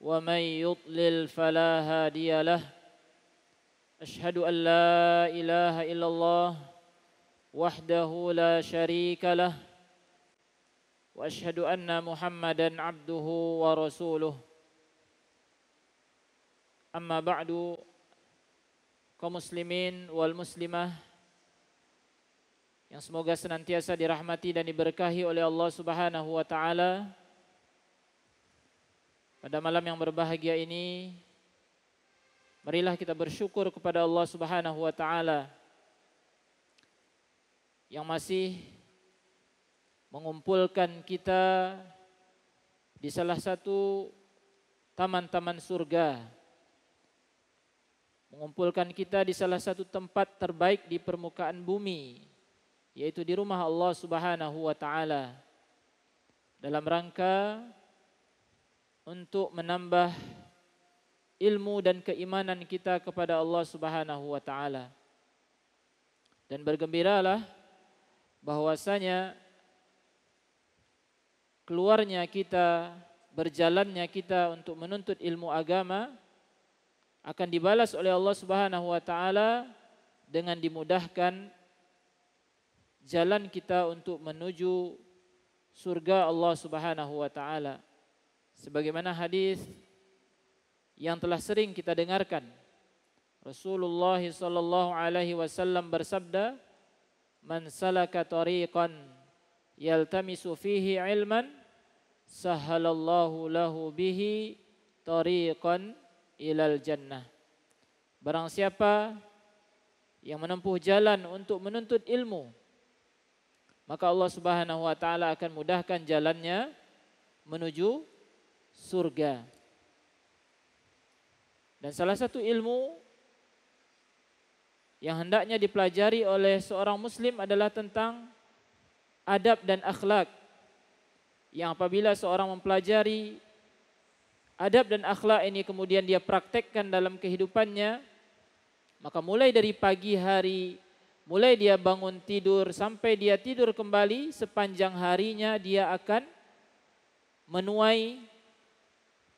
ومن يضلل فلا هادي له أشهد أن لا إله إلا الله وحده لا شريك له وأشهد أن محمدا عبده ورسوله أما بعد كمسلمين والمسلمة yang semoga senantiasa dirahmati dan diberkahi oleh Allah Subhanahu wa taala. Pada malam yang berbahagia ini marilah kita bersyukur kepada Allah Subhanahu wa taala yang masih mengumpulkan kita di salah satu taman-taman surga. Mengumpulkan kita di salah satu tempat terbaik di permukaan bumi, yaitu di rumah Allah Subhanahu wa taala. Dalam rangka untuk menambah ilmu dan keimanan kita kepada Allah Subhanahu wa taala. Dan bergembiralah bahwasanya keluarnya kita, berjalannya kita untuk menuntut ilmu agama akan dibalas oleh Allah Subhanahu wa taala dengan dimudahkan jalan kita untuk menuju surga Allah Subhanahu wa taala sebagaimana hadis yang telah sering kita dengarkan. Rasulullah sallallahu alaihi wasallam bersabda, "Man salaka tariqan yaltamisu fihi ilman, sahalallahu lahu bihi tariqan ilal jannah." Barang siapa yang menempuh jalan untuk menuntut ilmu, maka Allah Subhanahu wa taala akan mudahkan jalannya menuju surga. Dan salah satu ilmu yang hendaknya dipelajari oleh seorang muslim adalah tentang adab dan akhlak. Yang apabila seorang mempelajari adab dan akhlak ini kemudian dia praktekkan dalam kehidupannya, maka mulai dari pagi hari, mulai dia bangun tidur sampai dia tidur kembali sepanjang harinya dia akan menuai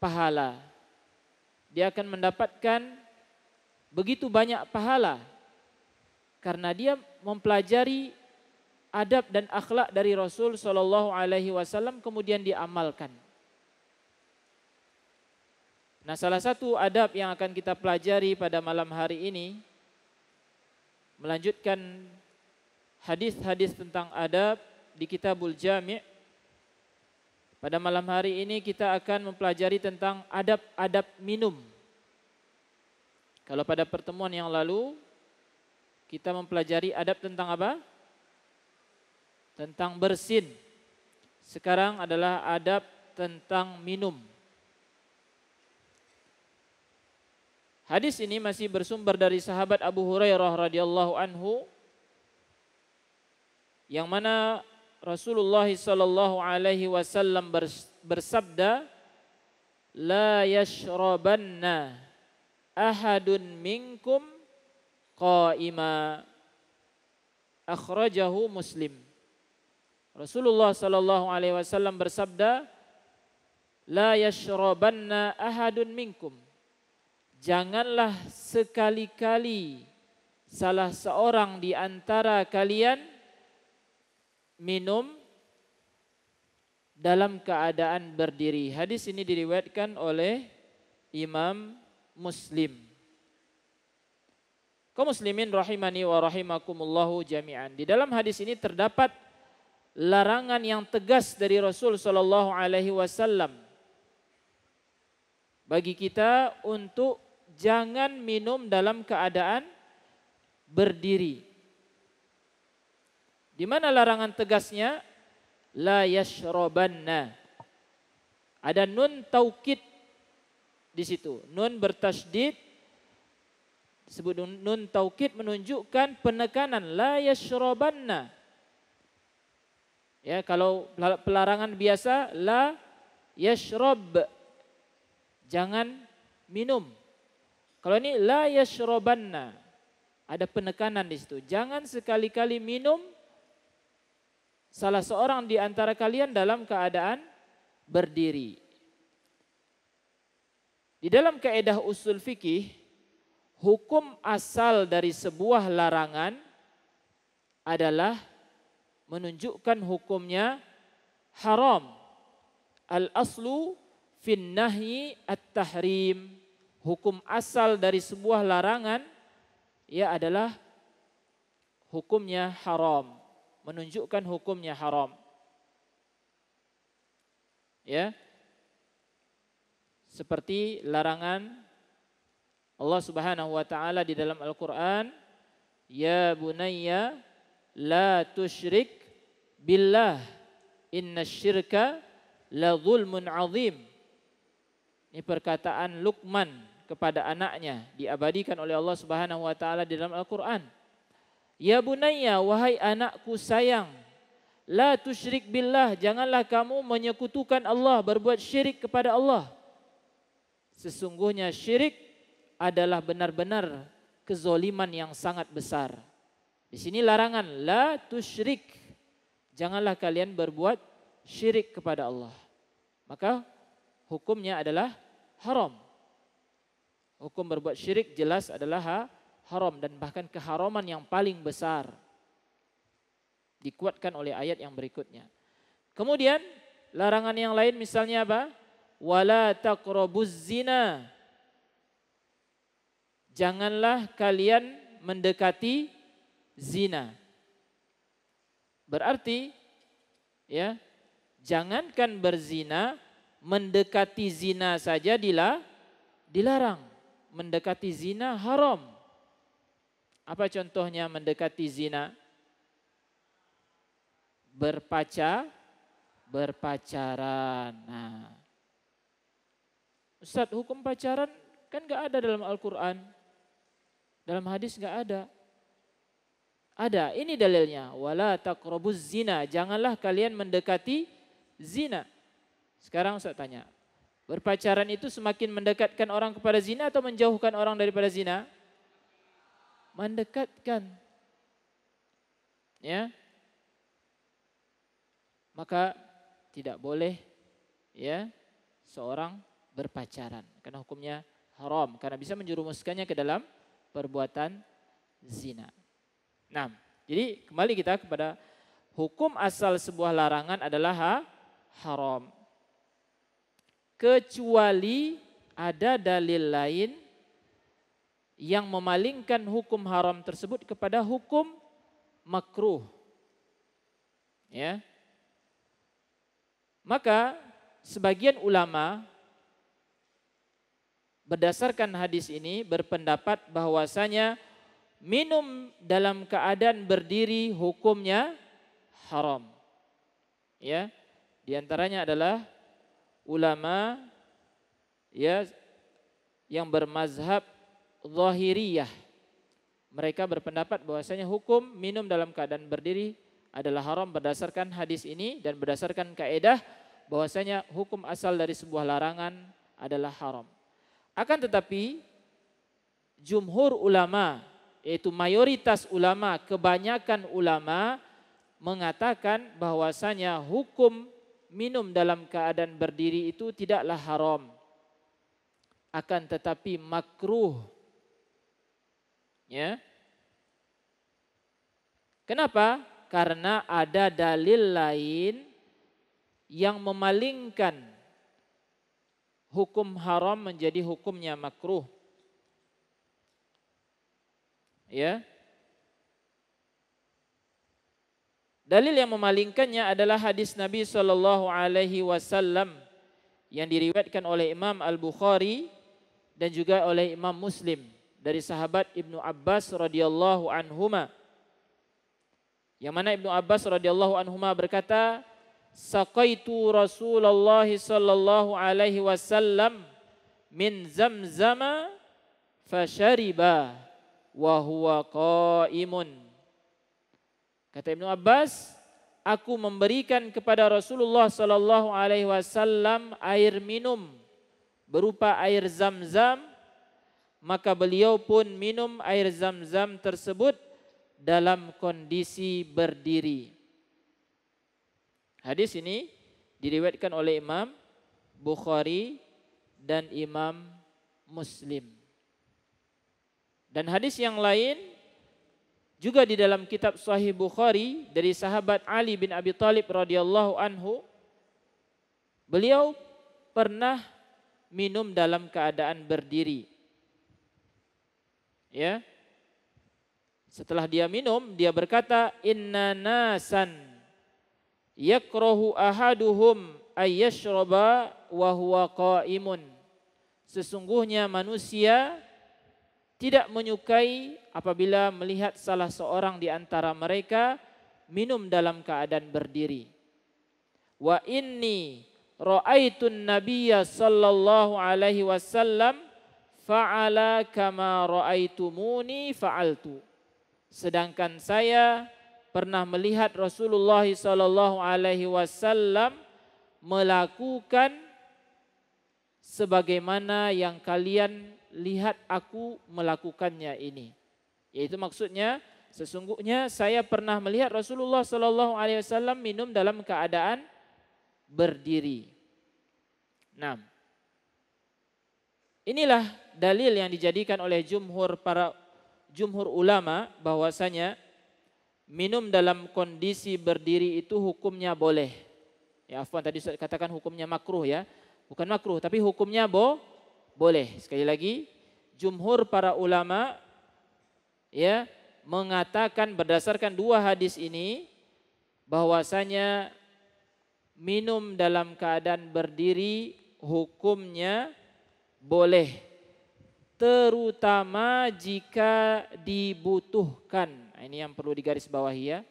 pahala. Dia akan mendapatkan begitu banyak pahala karena dia mempelajari adab dan akhlak dari Rasul Shallallahu Alaihi Wasallam kemudian diamalkan. Nah, salah satu adab yang akan kita pelajari pada malam hari ini melanjutkan hadis-hadis tentang adab di Kitabul Jami' Pada malam hari ini kita akan mempelajari tentang adab-adab minum. Kalau pada pertemuan yang lalu kita mempelajari adab tentang apa? Tentang bersin. Sekarang adalah adab tentang minum. Hadis ini masih bersumber dari sahabat Abu Hurairah radhiyallahu anhu yang mana Rasulullah sallallahu alaihi wasallam bersabda la yashrabanna ahadun minkum qaima akhrajahu muslim Rasulullah sallallahu alaihi wasallam bersabda la yashrabanna ahadun minkum janganlah sekali-kali salah seorang di antara kalian minum dalam keadaan berdiri. Hadis ini diriwayatkan oleh Imam Muslim. Kau muslimin rahimani wa rahimakumullahu jami'an. Di dalam hadis ini terdapat larangan yang tegas dari Rasul Sallallahu alaihi wasallam bagi kita untuk jangan minum dalam keadaan berdiri. Di mana larangan tegasnya? La yashrobanna. Ada nun taukid di situ. Nun bertasdid sebut nun taukid menunjukkan penekanan la yashrobanna. Ya, kalau pelarangan biasa la yashrob jangan minum. Kalau ini la yashrobanna. ada penekanan di situ. Jangan sekali-kali minum salah seorang di antara kalian dalam keadaan berdiri. Di dalam kaedah usul fikih, hukum asal dari sebuah larangan adalah menunjukkan hukumnya haram. Al-aslu fin nahyi at-tahrim. Hukum asal dari sebuah larangan ya adalah hukumnya haram menunjukkan hukumnya haram. Ya. Seperti larangan Allah Subhanahu wa taala di dalam Al-Qur'an, "Ya bunayya la tusyrik billah, inna syirka la zulmun azim." Ini perkataan Luqman kepada anaknya diabadikan oleh Allah Subhanahu wa taala di dalam Al-Qur'an Ya bunayya wahai anakku sayang la tusyrik billah janganlah kamu menyekutukan Allah berbuat syirik kepada Allah Sesungguhnya syirik adalah benar-benar kezoliman yang sangat besar Di sini larangan la tusyrik janganlah kalian berbuat syirik kepada Allah Maka hukumnya adalah haram Hukum berbuat syirik jelas adalah haram haram dan bahkan keharaman yang paling besar. Dikuatkan oleh ayat yang berikutnya. Kemudian larangan yang lain misalnya apa? Wala taqrabuz zina. Janganlah kalian mendekati zina. Berarti ya, jangankan berzina, mendekati zina saja dilarang. Mendekati zina haram. Apa contohnya mendekati zina? berpacar berpacaran. Nah, Ustaz, hukum pacaran kan gak ada dalam Al-Quran. Dalam hadis gak ada. Ada, ini dalilnya. Wala takrobus zina. Janganlah kalian mendekati zina. Sekarang Ustaz tanya. Berpacaran itu semakin mendekatkan orang kepada zina atau menjauhkan orang daripada zina? mendekatkan. Ya. Maka tidak boleh ya seorang berpacaran karena hukumnya haram karena bisa menjerumuskannya ke dalam perbuatan zina. Nah, jadi kembali kita kepada hukum asal sebuah larangan adalah ha, haram. Kecuali ada dalil lain yang memalingkan hukum haram tersebut kepada hukum makruh. Ya. Maka sebagian ulama berdasarkan hadis ini berpendapat bahwasanya minum dalam keadaan berdiri hukumnya haram. Ya. Di antaranya adalah ulama ya yang bermazhab Zahiriyah. Mereka berpendapat bahwasanya hukum minum dalam keadaan berdiri adalah haram berdasarkan hadis ini dan berdasarkan kaedah bahwasanya hukum asal dari sebuah larangan adalah haram. Akan tetapi jumhur ulama yaitu mayoritas ulama, kebanyakan ulama mengatakan bahwasanya hukum minum dalam keadaan berdiri itu tidaklah haram. Akan tetapi makruh Ya. Kenapa? Karena ada dalil lain yang memalingkan hukum haram menjadi hukumnya makruh. Ya. Dalil yang memalingkannya adalah hadis Nabi saw Alaihi Wasallam yang diriwayatkan oleh Imam Al Bukhari dan juga oleh Imam Muslim dari sahabat Ibnu Abbas radhiyallahu anhuma. Yang mana Ibnu Abbas radhiyallahu anhuma berkata, "Saqaitu Rasulullah sallallahu alaihi wasallam min zamzama fashariba wa huwa qaimun." Kata Ibnu Abbas, aku memberikan kepada Rasulullah sallallahu alaihi wasallam air minum berupa air Zam-Zam maka beliau pun minum air zam-zam tersebut dalam kondisi berdiri. Hadis ini diriwayatkan oleh Imam Bukhari dan Imam Muslim. Dan hadis yang lain juga di dalam kitab Sahih Bukhari dari sahabat Ali bin Abi Thalib radhiyallahu anhu beliau pernah minum dalam keadaan berdiri Ya. Setelah dia minum, dia berkata, "Inna nasan yakrahu ahaduhum ayyashraba wa huwa qa'imun." Sesungguhnya manusia tidak menyukai apabila melihat salah seorang di antara mereka minum dalam keadaan berdiri. Wa inni ra'aitun nabiyya sallallahu alaihi wasallam fa'ala kama ra'aitumuni fa'altu. Sedangkan saya pernah melihat Rasulullah sallallahu alaihi wasallam melakukan sebagaimana yang kalian lihat aku melakukannya ini. Yaitu maksudnya sesungguhnya saya pernah melihat Rasulullah sallallahu alaihi wasallam minum dalam keadaan berdiri. 6. Inilah dalil yang dijadikan oleh jumhur para jumhur ulama bahwasanya minum dalam kondisi berdiri itu hukumnya boleh. Ya afwan tadi katakan hukumnya makruh ya. Bukan makruh tapi hukumnya bo boleh. Sekali lagi jumhur para ulama ya mengatakan berdasarkan dua hadis ini bahwasanya minum dalam keadaan berdiri hukumnya boleh terutama jika dibutuhkan. Nah, ini yang perlu digaris digarisbawahi ya.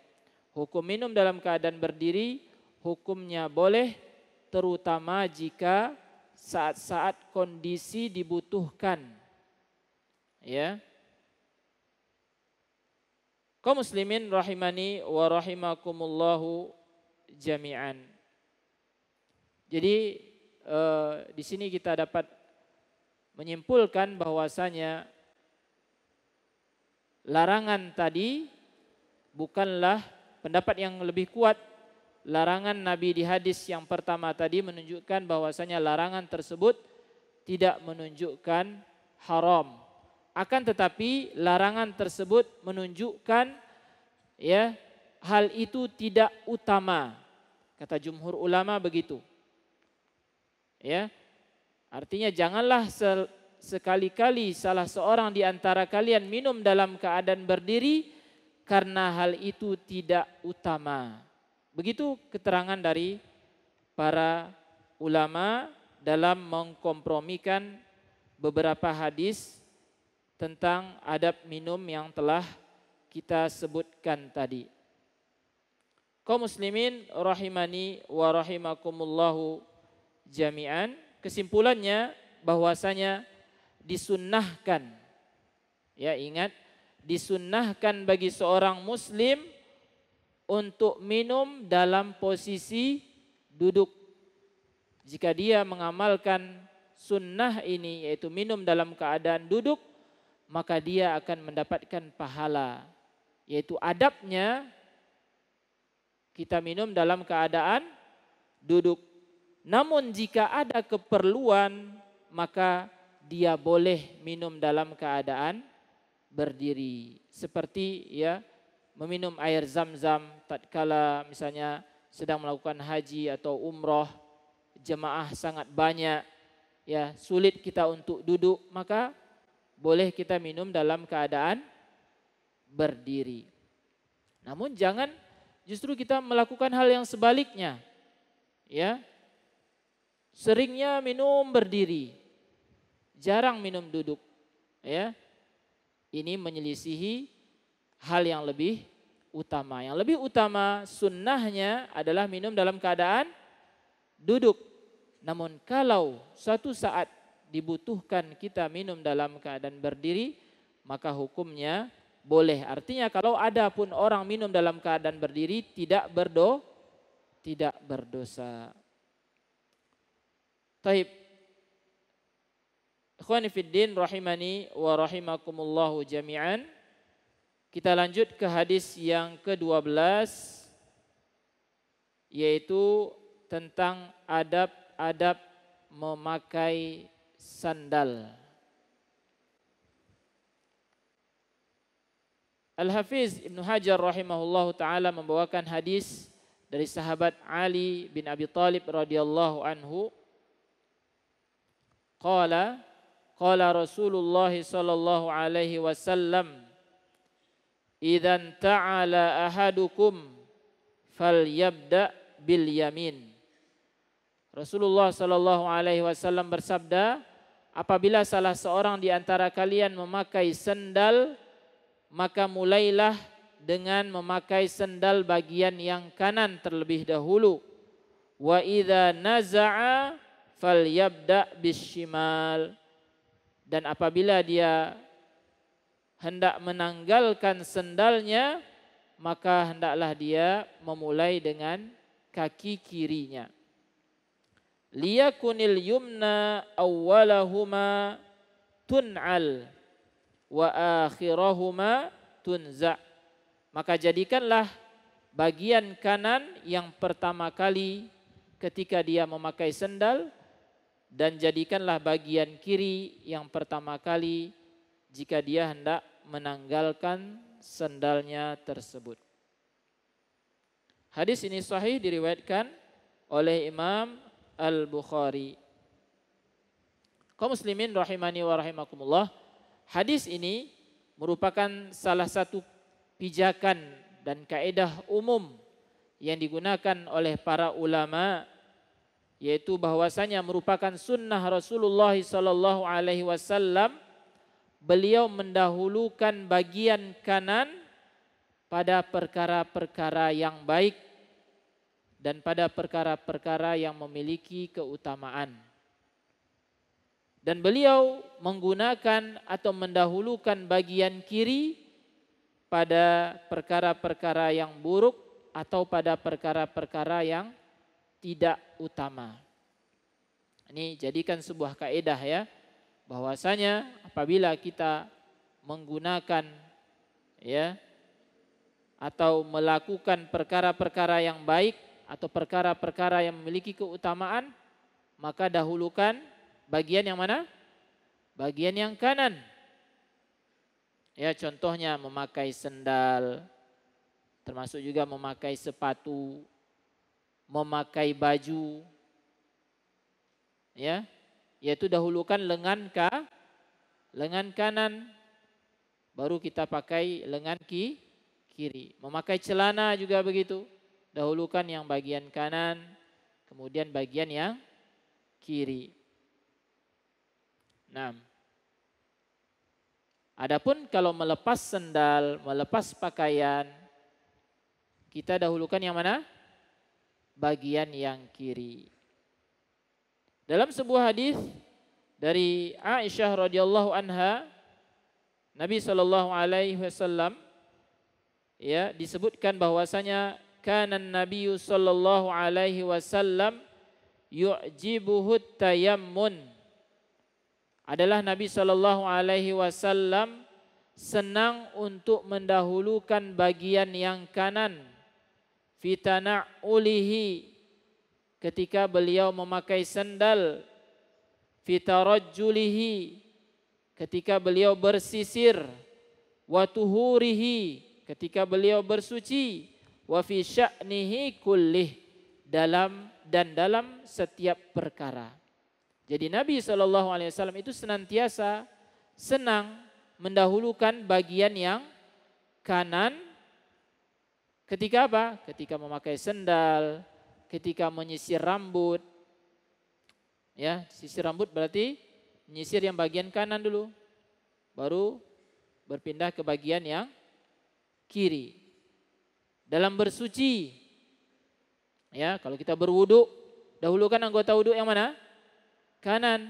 Hukum minum dalam keadaan berdiri hukumnya boleh terutama jika saat-saat kondisi dibutuhkan. Ya. Kau muslimin rahimani wa rahimakumullahu jami'an. Jadi eh, di sini kita dapat menyimpulkan bahwasanya larangan tadi bukanlah pendapat yang lebih kuat larangan Nabi di hadis yang pertama tadi menunjukkan bahwasanya larangan tersebut tidak menunjukkan haram. Akan tetapi larangan tersebut menunjukkan ya hal itu tidak utama. Kata jumhur ulama begitu. Ya, Artinya janganlah sekali-kali salah seorang di antara kalian minum dalam keadaan berdiri karena hal itu tidak utama. Begitu keterangan dari para ulama dalam mengkompromikan beberapa hadis tentang adab minum yang telah kita sebutkan tadi. Kau muslimin rahimani wa rahimakumullahu jami'an kesimpulannya bahwasanya disunnahkan ya ingat disunnahkan bagi seorang muslim untuk minum dalam posisi duduk jika dia mengamalkan sunnah ini yaitu minum dalam keadaan duduk maka dia akan mendapatkan pahala yaitu adabnya kita minum dalam keadaan duduk namun jika ada keperluan maka dia boleh minum dalam keadaan berdiri. Seperti ya meminum air zam-zam tatkala misalnya sedang melakukan haji atau umroh jemaah sangat banyak ya sulit kita untuk duduk maka boleh kita minum dalam keadaan berdiri. Namun jangan justru kita melakukan hal yang sebaliknya. Ya, Seringnya minum berdiri, jarang minum duduk. Ya, ini menyelisihi hal yang lebih utama. Yang lebih utama sunnahnya adalah minum dalam keadaan duduk. Namun kalau suatu saat dibutuhkan kita minum dalam keadaan berdiri, maka hukumnya boleh. Artinya kalau ada pun orang minum dalam keadaan berdiri tidak berdo tidak berdosa. Taib. Ikhwani fiddin rahimani wa rahimakumullahu jami'an. Kita lanjut ke hadis yang ke-12 yaitu tentang adab-adab memakai sandal. Al-Hafiz Ibn Hajar rahimahullah ta'ala membawakan hadis dari sahabat Ali bin Abi Talib radhiyallahu anhu Qala qala Rasulullah sallallahu alaihi wasallam Idzan ta'ala ahadukum falyabda bil yamin. Rasulullah sallallahu alaihi wasallam bersabda, apabila salah seorang di antara kalian memakai sendal, maka mulailah dengan memakai sendal bagian yang kanan terlebih dahulu. Wa idza naza'a yabda bishimal dan apabila dia hendak menanggalkan sendalnya maka hendaklah dia memulai dengan kaki kirinya liyakunil yumna awwalahuma tun'al wa akhirahuma tunza maka jadikanlah bagian kanan yang pertama kali ketika dia memakai sendal dan jadikanlah bagian kiri yang pertama kali jika dia hendak menanggalkan sendalnya tersebut. Hadis ini sahih diriwayatkan oleh Imam Al-Bukhari. Kaum muslimin rahimani wa rahimakumullah. Hadis ini merupakan salah satu pijakan dan kaedah umum yang digunakan oleh para ulama yaitu bahwasanya merupakan sunnah Rasulullah sallallahu alaihi wasallam beliau mendahulukan bagian kanan pada perkara-perkara yang baik dan pada perkara-perkara yang memiliki keutamaan. Dan beliau menggunakan atau mendahulukan bagian kiri pada perkara-perkara yang buruk atau pada perkara-perkara yang tidak utama. Ini jadikan sebuah kaedah ya, bahwasanya apabila kita menggunakan ya atau melakukan perkara-perkara yang baik atau perkara-perkara yang memiliki keutamaan, maka dahulukan bagian yang mana? Bagian yang kanan. Ya, contohnya memakai sendal, termasuk juga memakai sepatu memakai baju ya yaitu dahulukan lengan ka lengan kanan baru kita pakai lengan ki kiri memakai celana juga begitu dahulukan yang bagian kanan kemudian bagian yang kiri 6 nah, Adapun kalau melepas sendal, melepas pakaian, kita dahulukan yang mana? bagian yang kiri. Dalam sebuah hadis dari Aisyah radhiyallahu anha Nabi sallallahu alaihi wasallam ya disebutkan bahwasanya kana Nabi sallallahu alaihi wasallam yu'jibuhu tayammun adalah Nabi sallallahu alaihi wasallam senang untuk mendahulukan bagian yang kanan fitana ulihi ketika beliau memakai sendal fitarajjulihi ketika beliau bersisir watuhurihi ketika beliau bersuci wa fi sya'nihi kullih dalam dan dalam setiap perkara. Jadi Nabi saw itu senantiasa senang mendahulukan bagian yang kanan Ketika apa? Ketika memakai sendal, ketika menyisir rambut. Ya, sisir rambut berarti menyisir yang bagian kanan dulu. Baru berpindah ke bagian yang kiri. Dalam bersuci. Ya, kalau kita berwudu, dahulukan anggota wuduk yang mana? Kanan.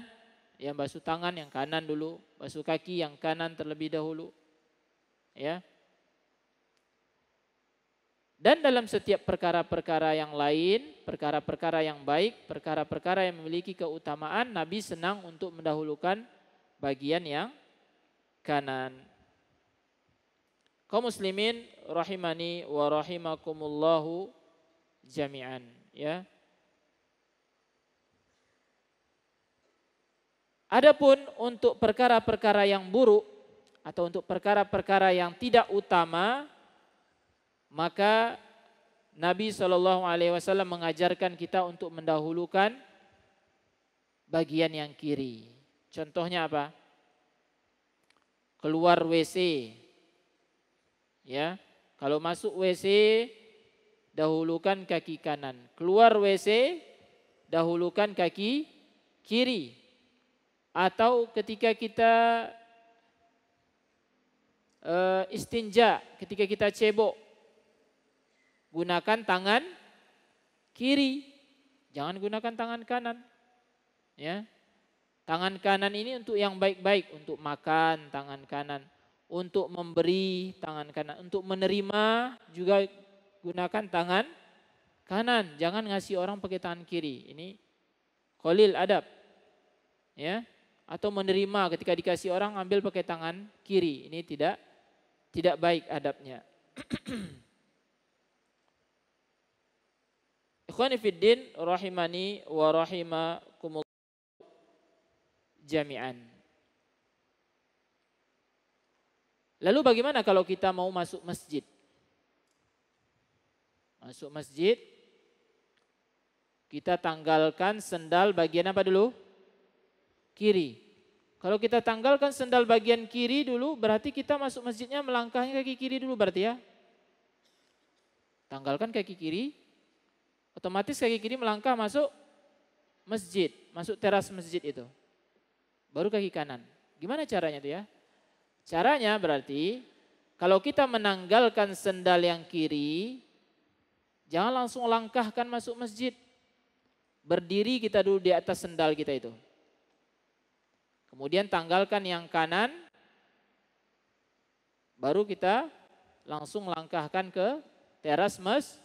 Yang basuh tangan yang kanan dulu, basuh kaki yang kanan terlebih dahulu. Ya. Dan dalam setiap perkara-perkara yang lain, perkara-perkara yang baik, perkara-perkara yang memiliki keutamaan, Nabi senang untuk mendahulukan bagian yang kanan. Kau muslimin rahimani wa rahimakumullahu jami'an, ya. Adapun untuk perkara-perkara yang buruk atau untuk perkara-perkara yang tidak utama, maka Nabi Shallallahu Alaihi Wasallam mengajarkan kita untuk mendahulukan bagian yang kiri. Contohnya apa? Keluar WC, ya. Kalau masuk WC, dahulukan kaki kanan. Keluar WC, dahulukan kaki kiri. Atau ketika kita uh, istinja, ketika kita cebok, gunakan tangan kiri. Jangan gunakan tangan kanan. Ya. Tangan kanan ini untuk yang baik-baik, untuk makan tangan kanan, untuk memberi tangan kanan, untuk menerima juga gunakan tangan kanan. Jangan ngasih orang pakai tangan kiri. Ini kolil adab. Ya. Atau menerima ketika dikasih orang ambil pakai tangan kiri. Ini tidak tidak baik adabnya. Ikhwani fiddin rahimani wa rahimakumullah jami'an. Lalu bagaimana kalau kita mau masuk masjid? Masuk masjid kita tanggalkan sendal bagian apa dulu? Kiri. Kalau kita tanggalkan sendal bagian kiri dulu berarti kita masuk masjidnya melangkahnya kaki kiri dulu berarti ya. Tanggalkan kaki kiri, Otomatis kaki kiri melangkah masuk masjid, masuk teras masjid itu. Baru kaki kanan. Gimana caranya tuh ya? Caranya berarti kalau kita menanggalkan sendal yang kiri, jangan langsung langkahkan masuk masjid. Berdiri kita dulu di atas sendal kita itu. Kemudian tanggalkan yang kanan, baru kita langsung langkahkan ke teras masjid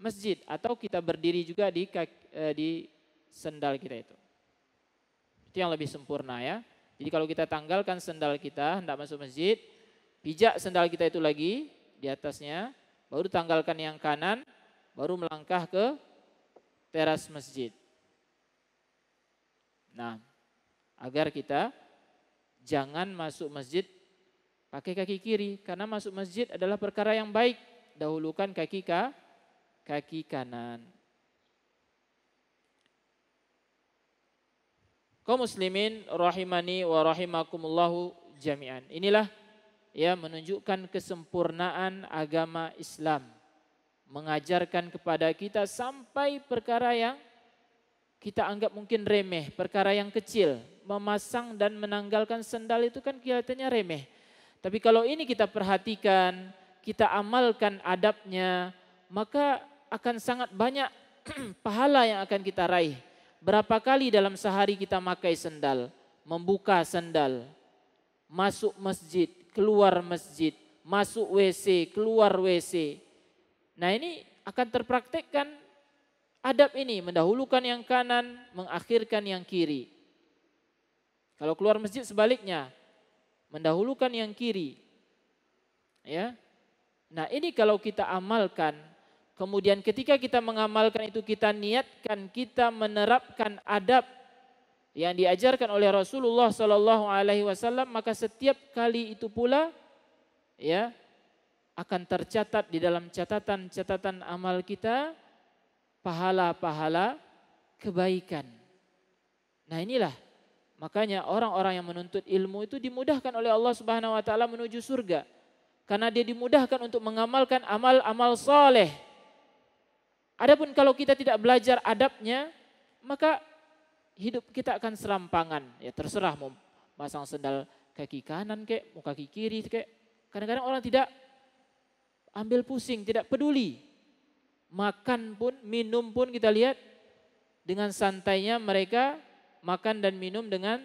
masjid atau kita berdiri juga di eh, di sendal kita itu. Itu yang lebih sempurna ya. Jadi kalau kita tanggalkan sendal kita hendak masuk masjid, pijak sendal kita itu lagi di atasnya, baru tanggalkan yang kanan, baru melangkah ke teras masjid. Nah, agar kita jangan masuk masjid pakai kaki kiri karena masuk masjid adalah perkara yang baik. Dahulukan kaki kaki kaki kanan. Kau muslimin rahimani wa rahimakumullahu jami'an. Inilah ya menunjukkan kesempurnaan agama Islam. Mengajarkan kepada kita sampai perkara yang kita anggap mungkin remeh, perkara yang kecil, memasang dan menanggalkan sendal itu kan kelihatannya remeh. Tapi kalau ini kita perhatikan, kita amalkan adabnya, maka akan sangat banyak pahala yang akan kita raih. Berapa kali dalam sehari kita pakai sendal, membuka sendal, masuk masjid, keluar masjid, masuk WC, keluar WC. Nah ini akan terpraktekkan adab ini, mendahulukan yang kanan, mengakhirkan yang kiri. Kalau keluar masjid sebaliknya, mendahulukan yang kiri. Ya. Nah, ini kalau kita amalkan Kemudian ketika kita mengamalkan itu kita niatkan kita menerapkan adab yang diajarkan oleh Rasulullah Shallallahu Alaihi Wasallam maka setiap kali itu pula ya akan tercatat di dalam catatan-catatan amal kita pahala-pahala kebaikan. Nah inilah makanya orang-orang yang menuntut ilmu itu dimudahkan oleh Allah Subhanahu Wa Taala menuju surga karena dia dimudahkan untuk mengamalkan amal-amal soleh Adapun kalau kita tidak belajar adabnya, maka hidup kita akan serampangan. Ya terserah mau pasang sendal kaki kanan kek, mau kaki kiri kek. Kadang-kadang orang tidak ambil pusing, tidak peduli. Makan pun, minum pun kita lihat dengan santainya mereka makan dan minum dengan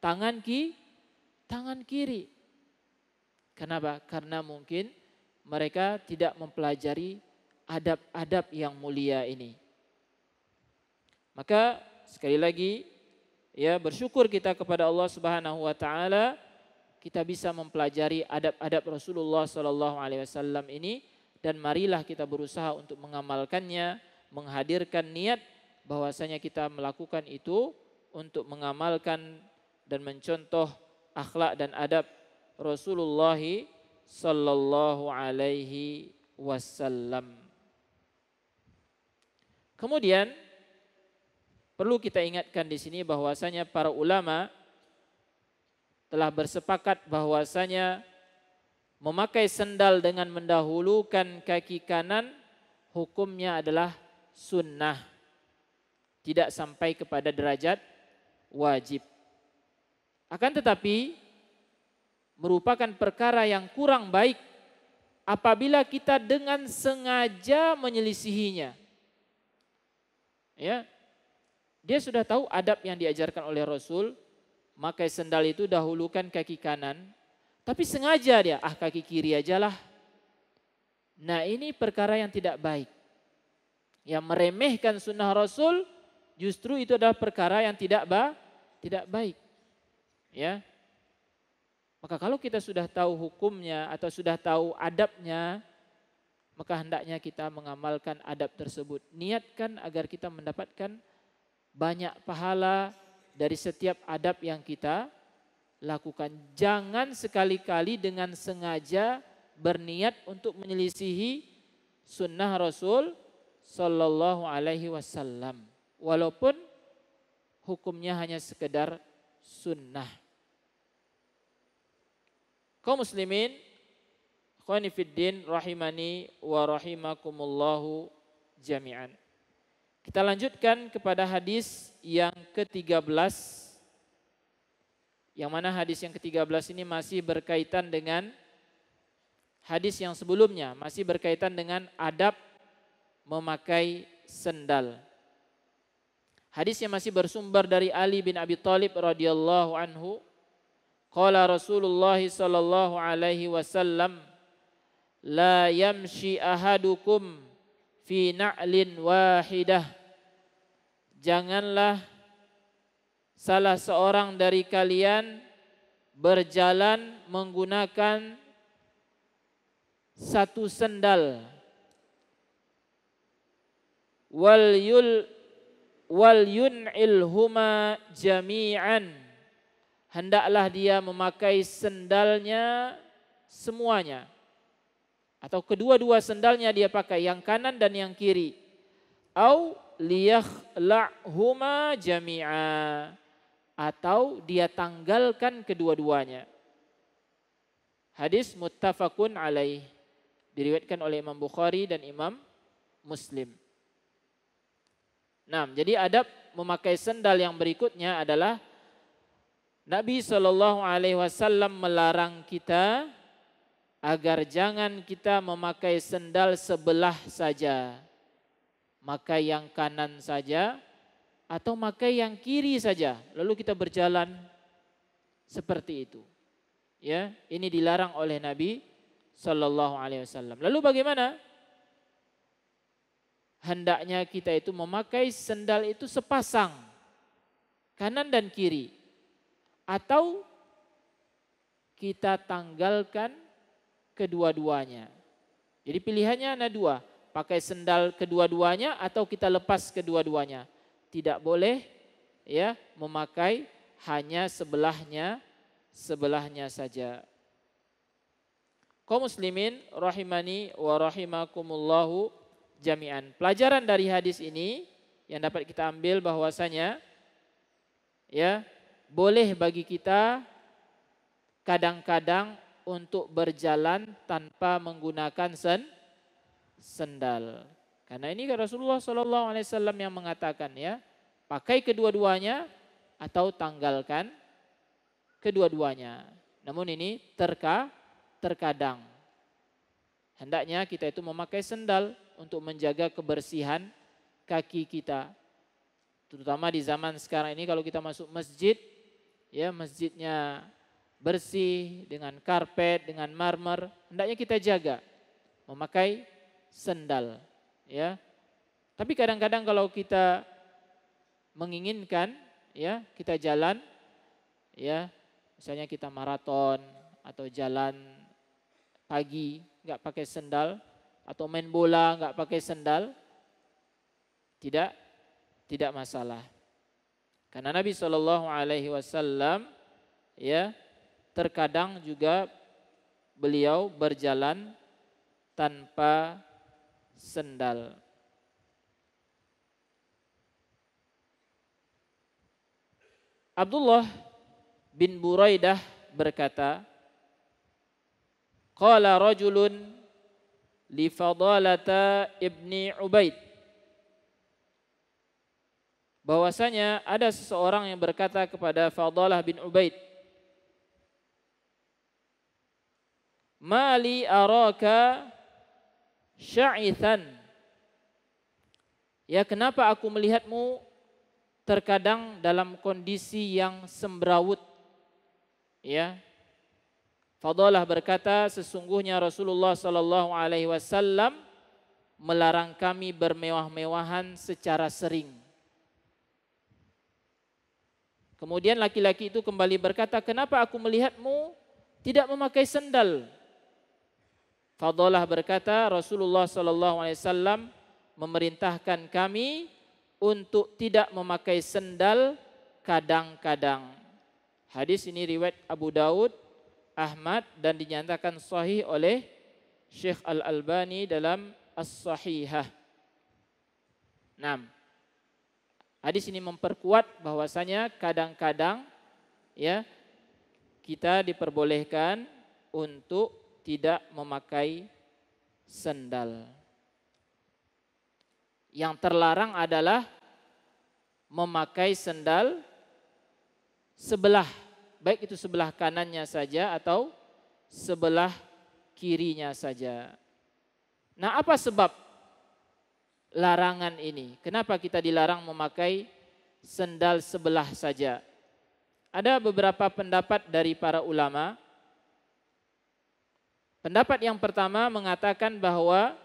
tangan ki tangan kiri. Kenapa? Karena mungkin mereka tidak mempelajari adab-adab yang mulia ini. Maka sekali lagi ya bersyukur kita kepada Allah Subhanahu wa taala kita bisa mempelajari adab-adab Rasulullah sallallahu alaihi wasallam ini dan marilah kita berusaha untuk mengamalkannya, menghadirkan niat bahwasanya kita melakukan itu untuk mengamalkan dan mencontoh akhlak dan adab Rasulullah sallallahu alaihi wasallam. Kemudian perlu kita ingatkan di sini bahwasanya para ulama telah bersepakat bahwasanya memakai sendal dengan mendahulukan kaki kanan hukumnya adalah sunnah tidak sampai kepada derajat wajib akan tetapi merupakan perkara yang kurang baik apabila kita dengan sengaja menyelisihinya ya dia sudah tahu adab yang diajarkan oleh Rasul, pakai sendal itu dahulukan kaki kanan, tapi sengaja dia, ah kaki kiri ajalah. Nah ini perkara yang tidak baik. Yang meremehkan sunnah Rasul, justru itu adalah perkara yang tidak ba, tidak baik. Ya, Maka kalau kita sudah tahu hukumnya atau sudah tahu adabnya, maka hendaknya kita mengamalkan adab tersebut. Niatkan agar kita mendapatkan banyak pahala dari setiap adab yang kita lakukan. Jangan sekali-kali dengan sengaja berniat untuk menyelisihi sunnah Rasul Sallallahu Alaihi Wasallam. Walaupun hukumnya hanya sekedar sunnah. Kau muslimin Ikhwani rahimani wa rahimakumullahu jami'an. Kita lanjutkan kepada hadis yang ke-13. Yang mana hadis yang ke-13 ini masih berkaitan dengan hadis yang sebelumnya, masih berkaitan dengan adab memakai sendal. Hadis yang masih bersumber dari Ali bin Abi Thalib radhiyallahu anhu. Qala Rasulullah sallallahu alaihi wasallam la yamshi ahadukum fi na'lin wahidah janganlah salah seorang dari kalian berjalan menggunakan satu sendal wal yul wal yun'il huma jami'an hendaklah dia memakai sendalnya semuanya atau kedua-dua sendalnya dia pakai yang kanan dan yang kiri au liyakhla'huma jami'a atau dia tanggalkan kedua-duanya hadis muttafaqun alaih diriwayatkan oleh Imam Bukhari dan Imam Muslim Nah, jadi adab memakai sendal yang berikutnya adalah Nabi Shallallahu Alaihi Wasallam melarang kita agar jangan kita memakai sendal sebelah saja. maka yang kanan saja atau maka yang kiri saja. Lalu kita berjalan seperti itu. Ya, ini dilarang oleh Nabi sallallahu alaihi wasallam. Lalu bagaimana? Hendaknya kita itu memakai sendal itu sepasang kanan dan kiri atau kita tanggalkan kedua-duanya. Jadi pilihannya ada dua, pakai sendal kedua-duanya atau kita lepas kedua-duanya. Tidak boleh ya memakai hanya sebelahnya sebelahnya saja. Kau muslimin rahimani wa rahimakumullahu jami'an. Pelajaran dari hadis ini yang dapat kita ambil bahwasanya ya boleh bagi kita kadang-kadang untuk berjalan tanpa menggunakan sen sendal. Karena ini kan Rasulullah Shallallahu Alaihi Wasallam yang mengatakan ya, pakai kedua-duanya atau tanggalkan kedua-duanya. Namun ini terka terkadang hendaknya kita itu memakai sendal untuk menjaga kebersihan kaki kita. Terutama di zaman sekarang ini kalau kita masuk masjid, ya masjidnya bersih, dengan karpet, dengan marmer, hendaknya kita jaga memakai sendal, ya. Tapi kadang-kadang kalau kita menginginkan, ya, kita jalan, ya, misalnya kita maraton atau jalan pagi nggak pakai sendal atau main bola nggak pakai sendal, tidak tidak masalah. Karena Nabi Shallallahu Alaihi Wasallam ya Terkadang juga beliau berjalan tanpa sendal. Abdullah bin Buraidah berkata, Qala rajulun li fadalata ibni Ubaid. Bahwasanya ada seseorang yang berkata kepada Fadalah bin Ubaid, Mali araka sya'ithan. Ya kenapa aku melihatmu terkadang dalam kondisi yang sembrawut. Ya. Fadalah berkata sesungguhnya Rasulullah sallallahu alaihi wasallam melarang kami bermewah-mewahan secara sering. Kemudian laki-laki itu kembali berkata, "Kenapa aku melihatmu tidak memakai sendal?" Fadalah berkata, Rasulullah SAW memerintahkan kami untuk tidak memakai sendal kadang-kadang. Hadis ini riwayat Abu Daud, Ahmad dan dinyatakan sahih oleh Syekh Al-Albani dalam As-Sahihah. 6. Hadis ini memperkuat bahwasanya kadang-kadang ya kita diperbolehkan untuk tidak memakai sendal. Yang terlarang adalah memakai sendal sebelah, baik itu sebelah kanannya saja atau sebelah kirinya saja. Nah, apa sebab larangan ini? Kenapa kita dilarang memakai sendal sebelah saja? Ada beberapa pendapat dari para ulama Pendapat yang pertama mengatakan bahwa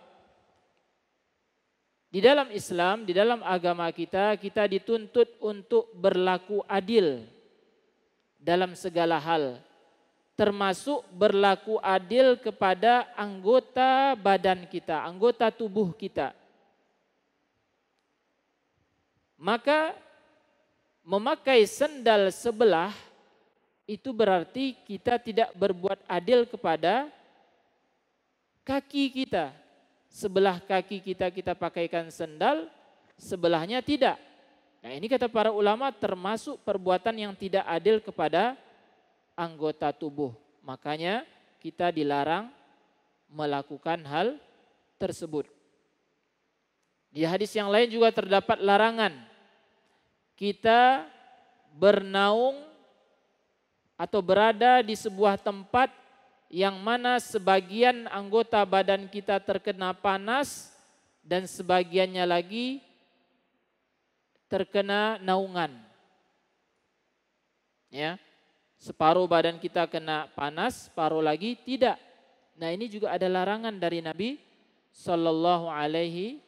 di dalam Islam, di dalam agama kita, kita dituntut untuk berlaku adil dalam segala hal, termasuk berlaku adil kepada anggota badan kita, anggota tubuh kita. Maka memakai sendal sebelah itu berarti kita tidak berbuat adil kepada kaki kita. Sebelah kaki kita kita pakaikan sendal, sebelahnya tidak. Nah ini kata para ulama termasuk perbuatan yang tidak adil kepada anggota tubuh. Makanya kita dilarang melakukan hal tersebut. Di hadis yang lain juga terdapat larangan kita bernaung atau berada di sebuah tempat yang mana sebagian anggota badan kita terkena panas dan sebagiannya lagi terkena naungan. Ya. Separuh badan kita kena panas, separuh lagi tidak. Nah, ini juga ada larangan dari Nabi sallallahu alaihi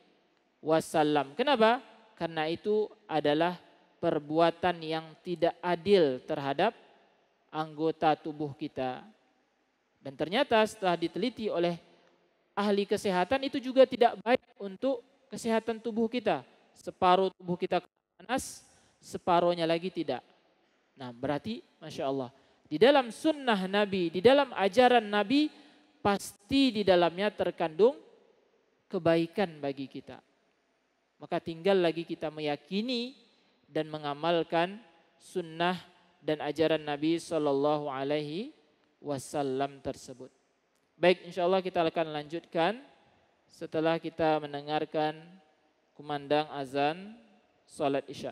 wasallam. Kenapa? Karena itu adalah perbuatan yang tidak adil terhadap anggota tubuh kita. Dan ternyata setelah diteliti oleh ahli kesehatan itu juga tidak baik untuk kesehatan tubuh kita. Separuh tubuh kita panas, separuhnya lagi tidak. Nah berarti Masya Allah, di dalam sunnah Nabi, di dalam ajaran Nabi, pasti di dalamnya terkandung kebaikan bagi kita. Maka tinggal lagi kita meyakini dan mengamalkan sunnah dan ajaran Nabi Sallallahu Alaihi wasallam tersebut. Baik, insya Allah kita akan lanjutkan setelah kita mendengarkan kumandang azan salat isya.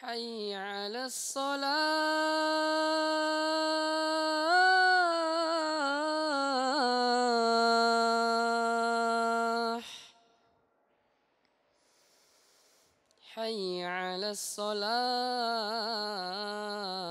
حي على الصلاه حي على الصلاه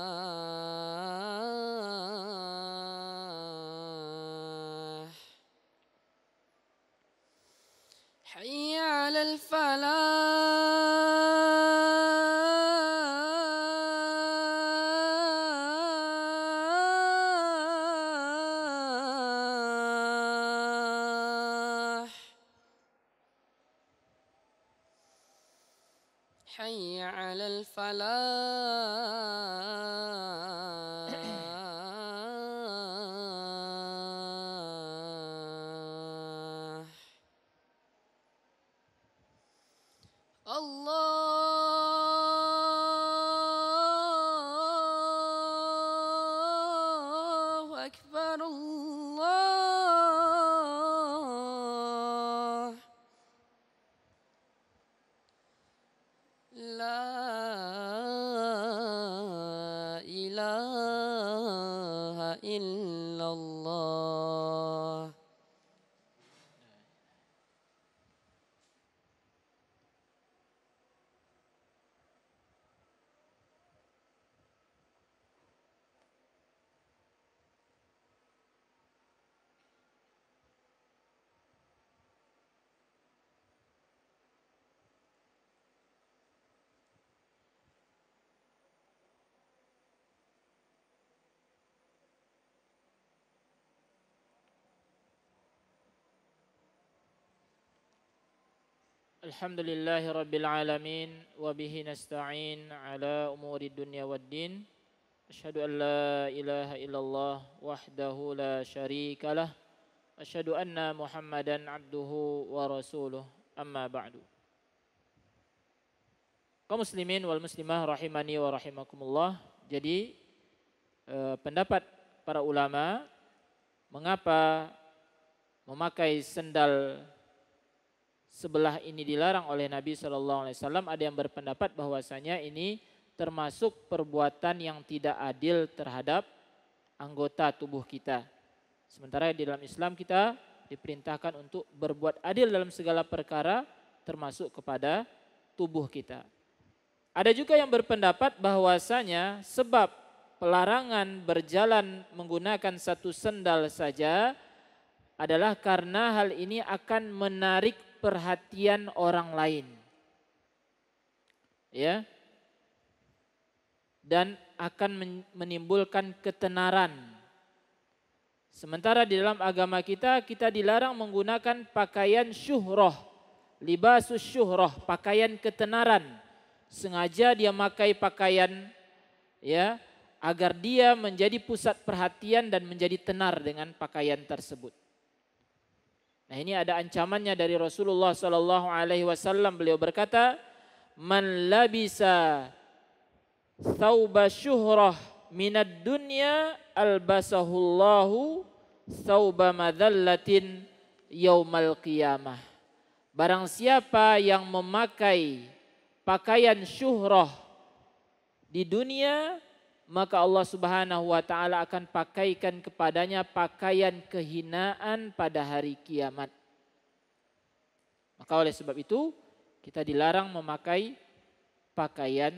Alhamdulillahi Rabbil Alamin Wabihi nasta'in ala umuri dunia wad din Ashadu an la ilaha illallah wahdahu la sharika lah Ashadu anna muhammadan abduhu wa rasuluh Amma ba'du Kau muslimin wal muslimah rahimani wa rahimakumullah Jadi eh, pendapat para ulama Mengapa memakai sendal sebelah ini dilarang oleh Nabi Shallallahu Alaihi Wasallam. Ada yang berpendapat bahwasanya ini termasuk perbuatan yang tidak adil terhadap anggota tubuh kita. Sementara di dalam Islam kita diperintahkan untuk berbuat adil dalam segala perkara termasuk kepada tubuh kita. Ada juga yang berpendapat bahwasanya sebab pelarangan berjalan menggunakan satu sendal saja adalah karena hal ini akan menarik perhatian orang lain. Ya. Dan akan menimbulkan ketenaran. Sementara di dalam agama kita kita dilarang menggunakan pakaian syuhrah, libasus syuhrah, pakaian ketenaran. Sengaja dia memakai pakaian ya agar dia menjadi pusat perhatian dan menjadi tenar dengan pakaian tersebut. Nah ini ada ancamannya dari Rasulullah Sallallahu Alaihi Wasallam. Beliau berkata, "Man labisa thawba syuhrah minad dunya albasahullahu thawba madhallatin yaumal qiyamah." Barang siapa yang memakai pakaian syuhrah di dunia, maka Allah Subhanahu wa taala akan pakaikan kepadanya pakaian kehinaan pada hari kiamat. Maka oleh sebab itu kita dilarang memakai pakaian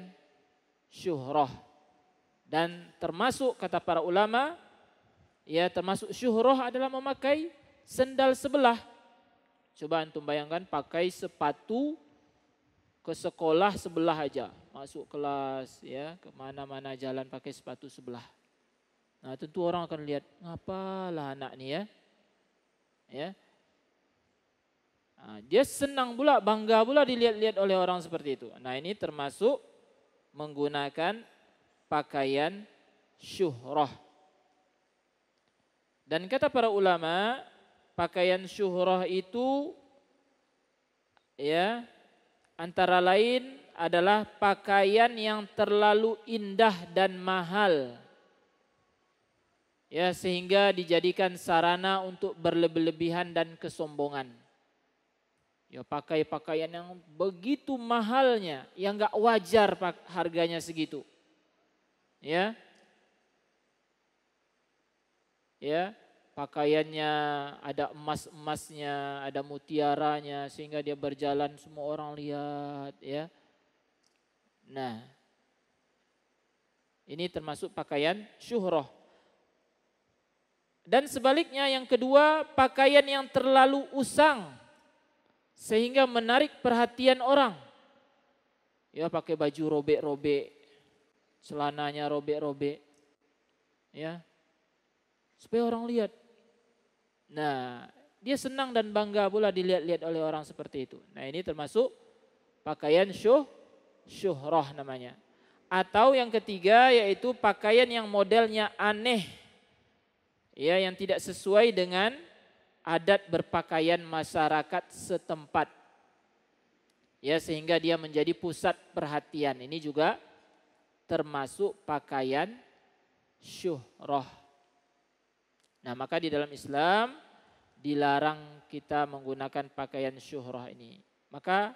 syuhrah dan termasuk kata para ulama ya termasuk syuhrah adalah memakai sendal sebelah. Coba antum bayangkan pakai sepatu ke sekolah sebelah aja masuk kelas, ya kemana-mana jalan pakai sepatu sebelah. Nah tentu orang akan lihat, ngapalah anak ni ya. ya. Nah, dia senang pula, bangga pula dilihat-lihat oleh orang seperti itu. Nah ini termasuk menggunakan pakaian syuhrah. Dan kata para ulama, pakaian syuhrah itu ya antara lain adalah pakaian yang terlalu indah dan mahal. Ya, sehingga dijadikan sarana untuk berlebihan dan kesombongan. Ya, pakai pakaian yang begitu mahalnya, yang enggak wajar harganya segitu. Ya. Ya, pakaiannya ada emas-emasnya, ada mutiaranya sehingga dia berjalan semua orang lihat ya. Nah, ini termasuk pakaian syuhroh. Dan sebaliknya yang kedua, pakaian yang terlalu usang sehingga menarik perhatian orang. Ya pakai baju robek-robek, celananya robek-robek. Ya. Supaya orang lihat. Nah, dia senang dan bangga pula dilihat-lihat oleh orang seperti itu. Nah, ini termasuk pakaian syuh syuhrah namanya. Atau yang ketiga yaitu pakaian yang modelnya aneh. Ya, yang tidak sesuai dengan adat berpakaian masyarakat setempat. Ya, sehingga dia menjadi pusat perhatian. Ini juga termasuk pakaian syuhrah. Nah, maka di dalam Islam dilarang kita menggunakan pakaian syuhrah ini. Maka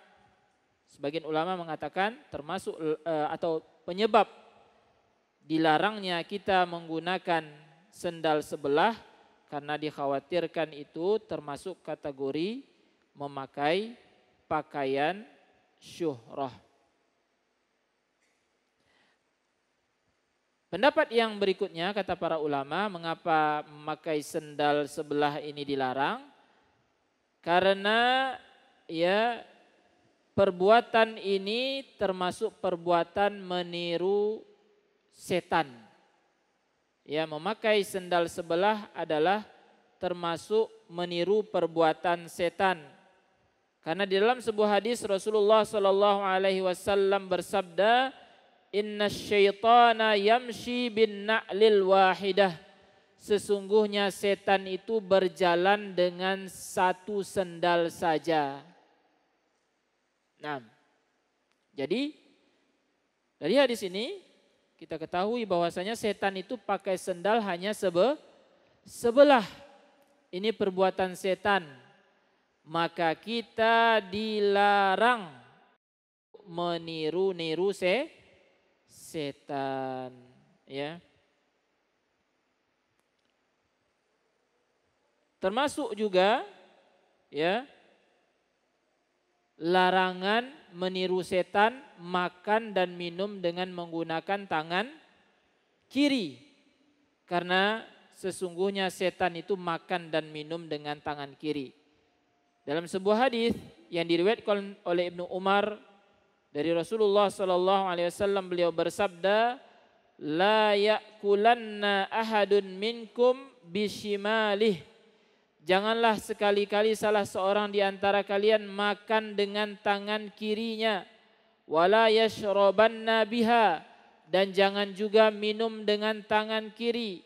Sebagian ulama mengatakan termasuk eh, atau penyebab dilarangnya kita menggunakan sendal sebelah karena dikhawatirkan itu termasuk kategori memakai pakaian syuhrah. Pendapat yang berikutnya kata para ulama mengapa memakai sendal sebelah ini dilarang karena ya Perbuatan ini termasuk perbuatan meniru setan. Ya, memakai sendal sebelah adalah termasuk meniru perbuatan setan. Karena di dalam sebuah hadis Rasulullah Shallallahu Alaihi Wasallam bersabda, Inna syaitana yamshi bin na'lil wahidah. Sesungguhnya setan itu berjalan dengan satu sendal saja. Nah, jadi dari hadis ini kita ketahui bahwasanya setan itu pakai sendal hanya sebe sebelah. Ini perbuatan setan. Maka kita dilarang meniru-niru se setan, ya. Termasuk juga ya larangan meniru setan makan dan minum dengan menggunakan tangan kiri. Karena sesungguhnya setan itu makan dan minum dengan tangan kiri. Dalam sebuah hadis yang diriwayatkan oleh Ibnu Umar dari Rasulullah sallallahu alaihi wasallam beliau bersabda, "La ya'kulanna ahadun minkum bishimalih." Janganlah sekali-kali salah seorang di antara kalian makan dengan tangan kirinya wala yashrabanna biha dan jangan juga minum dengan tangan kiri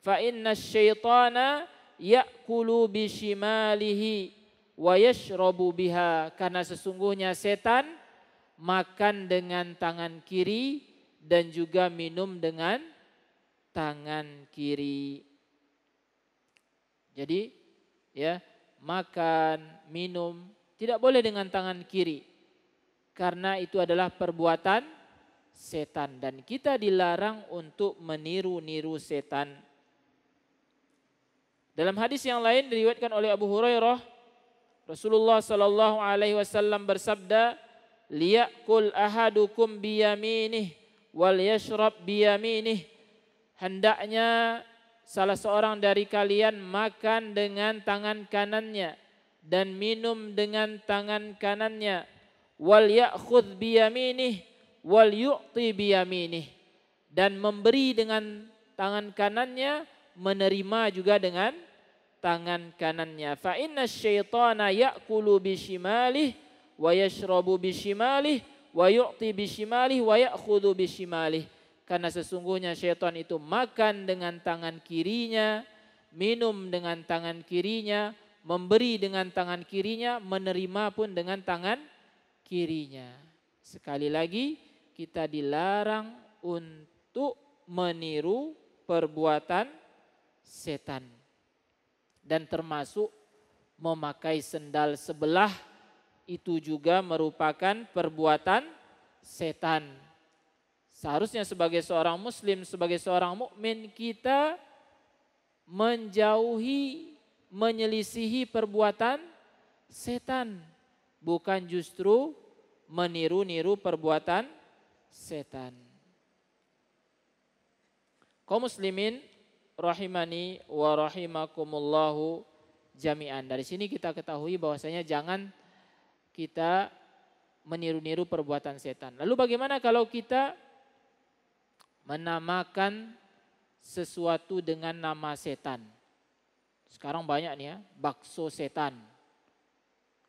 fa inna syaitana ya'kulu bishimalihi wa yashrobu biha karena sesungguhnya setan makan dengan tangan kiri dan juga minum dengan tangan kiri. Jadi ya, makan, minum, tidak boleh dengan tangan kiri. Karena itu adalah perbuatan setan dan kita dilarang untuk meniru-niru setan. Dalam hadis yang lain diriwayatkan oleh Abu Hurairah, Rasulullah sallallahu alaihi wasallam bersabda, "Liyakul ahadukum biyaminih wal yashrab biyaminih." Hendaknya salah seorang dari kalian makan dengan tangan kanannya dan minum dengan tangan kanannya wal ya'khudh biyaminih wal yu'ti biyaminih dan memberi dengan tangan kanannya menerima juga dengan tangan kanannya fa inna syaitana ya'kulu shimalih, wa yashrabu bishimalih wa yu'ti shimalih. wa ya'khudhu bishimalih karena sesungguhnya syaitan itu makan dengan tangan kirinya, minum dengan tangan kirinya, memberi dengan tangan kirinya, menerima pun dengan tangan kirinya. Sekali lagi, kita dilarang untuk meniru perbuatan setan. Dan termasuk memakai sendal sebelah itu juga merupakan perbuatan setan Seharusnya sebagai seorang muslim, sebagai seorang mukmin kita menjauhi, menyelisihi perbuatan setan, bukan justru meniru-niru perbuatan setan. Kau muslimin rahimani wa rahimakumullahu jami'an. Dari sini kita ketahui bahwasanya jangan kita meniru-niru perbuatan setan. Lalu bagaimana kalau kita menamakan sesuatu dengan nama setan. Sekarang banyak nih ya, bakso setan.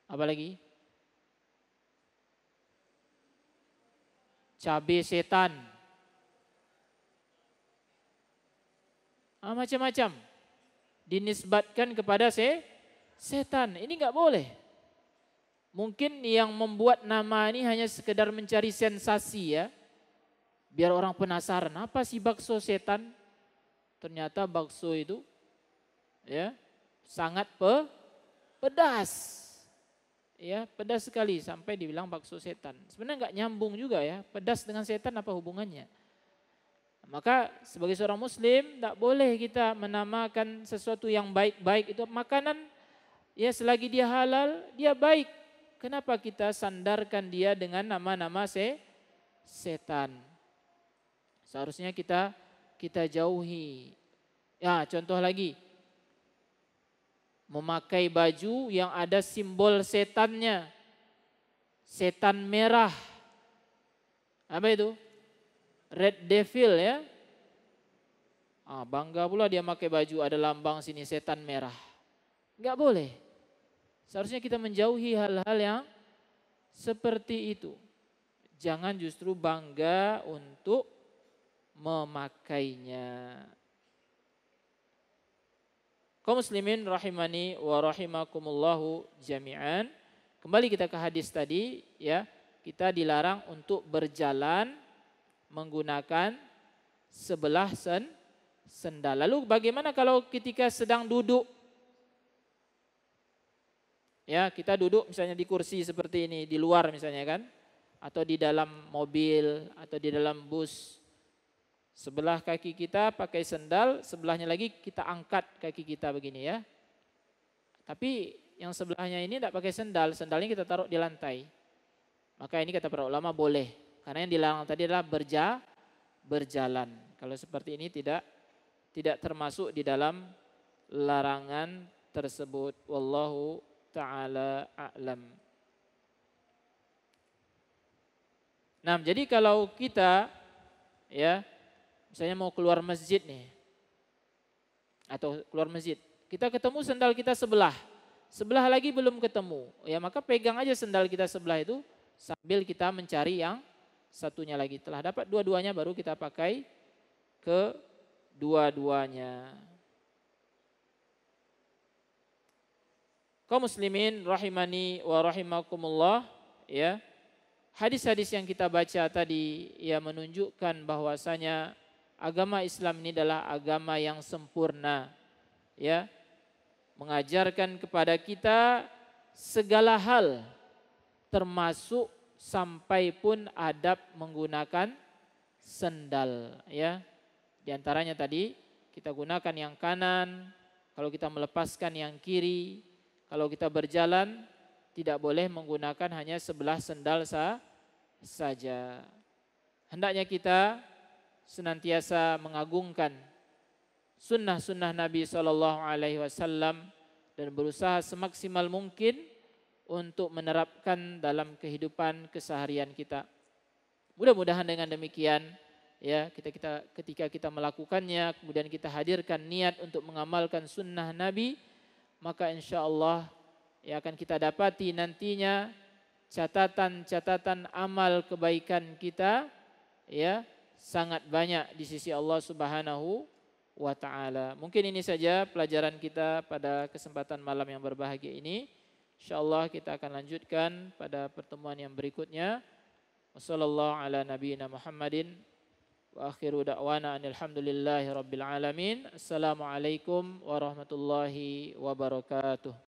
Apalagi? cabai setan. Ah, macam-macam. Dinisbatkan kepada se setan. Ini enggak boleh. Mungkin yang membuat nama ini hanya sekedar mencari sensasi ya biar orang penasaran apa sih bakso setan? Ternyata bakso itu ya sangat pe, pedas. Ya, pedas sekali sampai dibilang bakso setan. Sebenarnya nggak nyambung juga ya, pedas dengan setan apa hubungannya? Maka sebagai seorang muslim tidak boleh kita menamakan sesuatu yang baik-baik itu makanan ya selagi dia halal dia baik. Kenapa kita sandarkan dia dengan nama-nama se setan? Seharusnya kita kita jauhi. Ya, contoh lagi. Memakai baju yang ada simbol setannya. Setan merah. Apa itu? Red Devil ya. Ah, bangga pula dia pakai baju ada lambang sini setan merah. Enggak boleh. Seharusnya kita menjauhi hal-hal yang seperti itu. Jangan justru bangga untuk memakainya. Kau muslimin rahimani wa rahimakumullahu jami'an. Kembali kita ke hadis tadi ya. Kita dilarang untuk berjalan menggunakan sebelah sen sendal. Lalu bagaimana kalau ketika sedang duduk? Ya, kita duduk misalnya di kursi seperti ini di luar misalnya kan atau di dalam mobil atau di dalam bus Sebelah kaki kita pakai sendal, sebelahnya lagi kita angkat kaki kita begini ya. Tapi yang sebelahnya ini tidak pakai sendal, sendalnya kita taruh di lantai. Maka ini kata para ulama boleh. Karena yang dilarang tadi adalah berja, berjalan. Kalau seperti ini tidak tidak termasuk di dalam larangan tersebut. Wallahu taala a'lam. Nah, jadi kalau kita ya misalnya mau keluar masjid nih, atau keluar masjid, kita ketemu sendal kita sebelah, sebelah lagi belum ketemu, ya maka pegang aja sendal kita sebelah itu sambil kita mencari yang satunya lagi. Telah dapat dua-duanya baru kita pakai ke dua-duanya. Kau muslimin rahimani wa rahimakumullah ya. Hadis-hadis yang kita baca tadi ya menunjukkan bahwasanya agama Islam ini adalah agama yang sempurna ya mengajarkan kepada kita segala hal termasuk sampai pun adab menggunakan sendal ya di antaranya tadi kita gunakan yang kanan kalau kita melepaskan yang kiri kalau kita berjalan tidak boleh menggunakan hanya sebelah sendal sah saja hendaknya kita senantiasa mengagungkan sunnah-sunnah Nabi Shallallahu Alaihi Wasallam dan berusaha semaksimal mungkin untuk menerapkan dalam kehidupan keseharian kita. Mudah-mudahan dengan demikian ya kita kita ketika kita melakukannya kemudian kita hadirkan niat untuk mengamalkan sunnah Nabi maka insya Allah ya akan kita dapati nantinya catatan-catatan amal kebaikan kita ya sangat banyak di sisi Allah Subhanahu wa taala. Mungkin ini saja pelajaran kita pada kesempatan malam yang berbahagia ini. Insyaallah kita akan lanjutkan pada pertemuan yang berikutnya. Wassallallahu ala nabiyina Muhammadin wa akhiru da'wana alhamdulillahi rabbil alamin. Assalamualaikum warahmatullahi wabarakatuh.